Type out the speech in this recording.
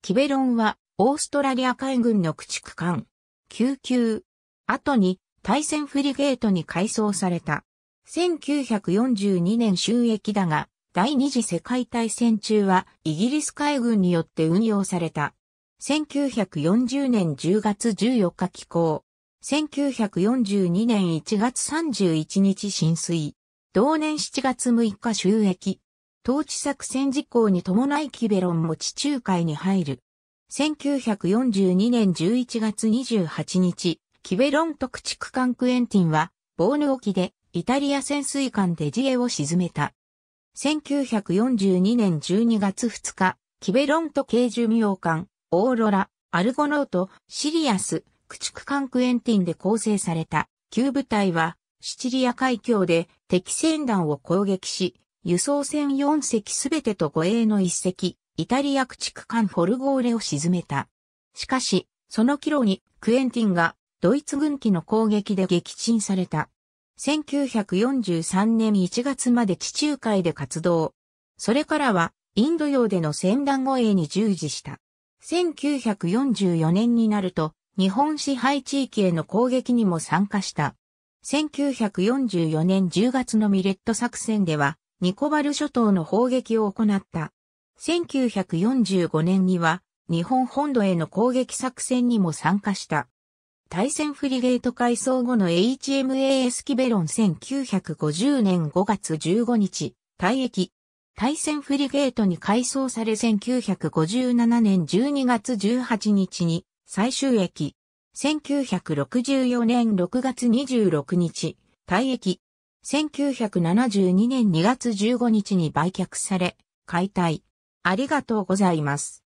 キベロンは、オーストラリア海軍の駆逐艦、救急。後に、対戦フリゲートに改装された。1942年収益だが、第二次世界大戦中はイギリス海軍によって運用された。1940年10月14日寄港。1942年1月31日浸水。同年7月6日収益。統治作戦事項に伴いキベロンも地中海に入る。1942年11月28日、キベロン特地区間クエンティンは、ボーヌ沖でイタリア潜水艦デジエを沈めた。1942年12月2日、キベロンと軽巡洋艦、オーロラ、アルゴノート、シリアス、駆逐艦クエンティンで構成された、旧部隊は、シチリア海峡で敵船団を攻撃し、輸送船4隻すべてと護衛の1隻、イタリア駆逐艦フォルゴーレを沈めた。しかし、その帰路にクエンティンがドイツ軍機の攻撃で撃沈された。1943年1月まで地中海で活動。それからはインド洋での船団護衛に従事した。1944年になると日本支配地域への攻撃にも参加した。1944年10月のミレット作戦ではニコバル諸島の砲撃を行った。1945年には日本本土への攻撃作戦にも参加した。対戦フリゲート改装後の HMAS キベロン1950年5月15日、退役。対戦フリゲートに改装され1957年12月18日に最終役。1964年6月26日、退役。1972年2月15日に売却され、解体。ありがとうございます。